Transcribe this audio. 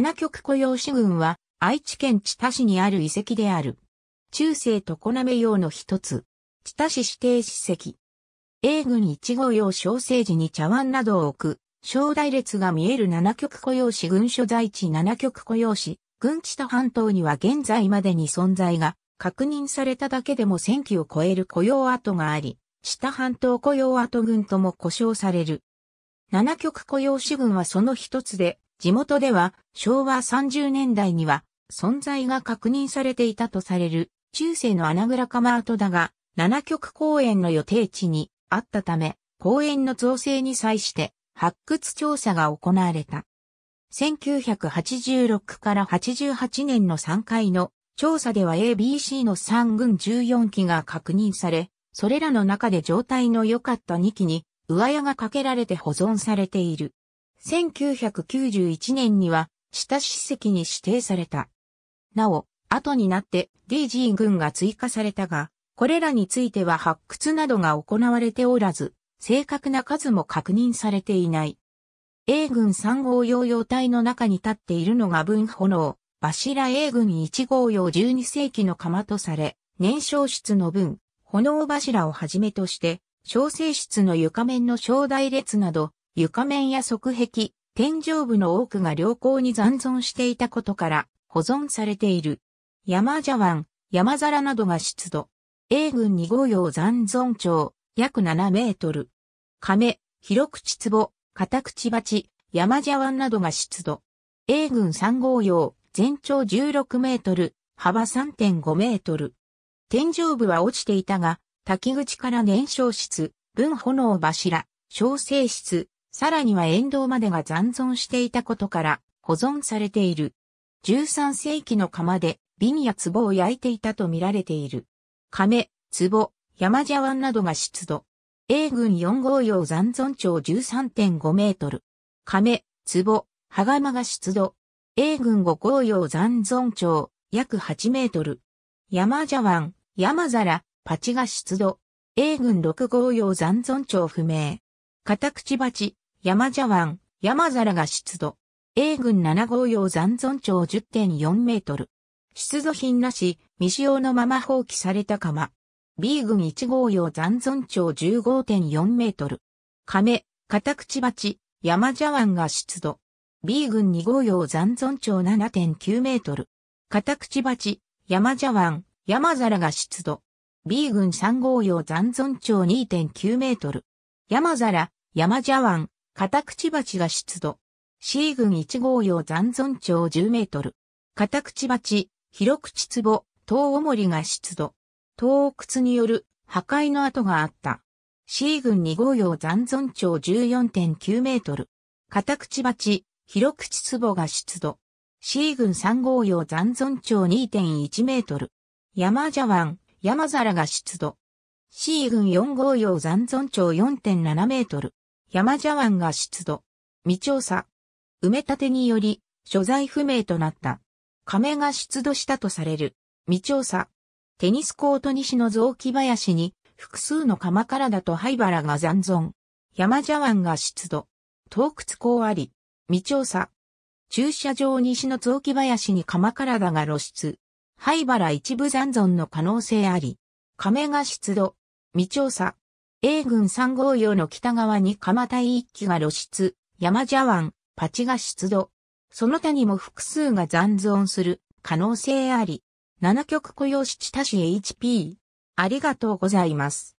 七極雇用士軍は愛知県知多市にある遺跡である。中世常滑用の一つ。知多市指定史跡。英軍一号用小生時に茶碗などを置く、小大列が見える七極雇用士軍所在地七極雇用士、軍知多半島には現在までに存在が確認されただけでも1000機を超える雇用跡があり、知多半島雇用跡群とも呼称される。七極雇用士群はその一つで、地元では昭和30年代には存在が確認されていたとされる中世の穴倉ー跡だが、7曲公園の予定地にあったため、公園の造成に際して発掘調査が行われた。1986から88年の3回の調査では ABC の3軍14機が確認され、それらの中で状態の良かった2機に上屋がかけられて保存されている。1991年には、親史跡に指定された。なお、後になって DG 軍が追加されたが、これらについては発掘などが行われておらず、正確な数も確認されていない。A 軍3号用用隊の中に立っているのが文炎、柱 A 軍1号用12世紀の釜とされ、燃焼室の分、炎柱をはじめとして、小生室の床面の小大列など、床面や側壁、天井部の多くが良好に残存していたことから保存されている。山茶碗、山皿などが出土。英軍2号用残存長、約7メートル。亀、広口壺、片口鉢、山茶碗などが出土。英軍3号用、全長16メートル、幅3.5メートル。天井部は落ちていたが、滝口から燃焼室、分炎柱、小生室、さらには沿道までが残存していたことから保存されている。13世紀の釜で瓶や壺を焼いていたと見られている。亀、壺、山茶碗などが出土。A 軍4号用残存長13.5メートル。亀、壺、羽釜が出土。A 軍5号用残存長約8メートル。山茶碗、山皿、パチが出土。A 軍6号用残存長不明。片口鉢、山茶湾、山皿が湿度。A 群7号用残存長10.4メートル。出土品なし、未使用のまま放棄された釜。B 群1号用残存長15.4メートル。亀、片口鉢、山茶湾が出土。B 群2号用残存長7.9メートル。片口鉢、山茶湾、山皿が出土。B 群3号用残存長2.9メートル。山皿、山茶湾、カタクチバチが出土。C 群1号用残存長10メートル。カタクチバチ、広口壺、遠重りが出土。東窟による破壊の跡があった。C 群2号用残存長14.9メートル。カタクチバチ、広口壺が出土。C 群3号用残存長2.1メートル。山茶碗、山皿が出土。C 群4号用残存長4.7メートル。山茶湾が出土。未調査。埋め立てにより、所在不明となった。亀が出土したとされる。未調査。テニスコート西の雑木林に、複数の鎌からだと灰原が残存。山茶湾が出土。洞窟港あり。未調査。駐車場西の雑木林に鎌からだが露出。灰原一部残存の可能性あり。亀が出土。未調査。A 軍3号用の北側に蒲田一機が露出、山茶碗、パチが出土。その他にも複数が残存する可能性あり。7曲雇用七多市 HP。ありがとうございます。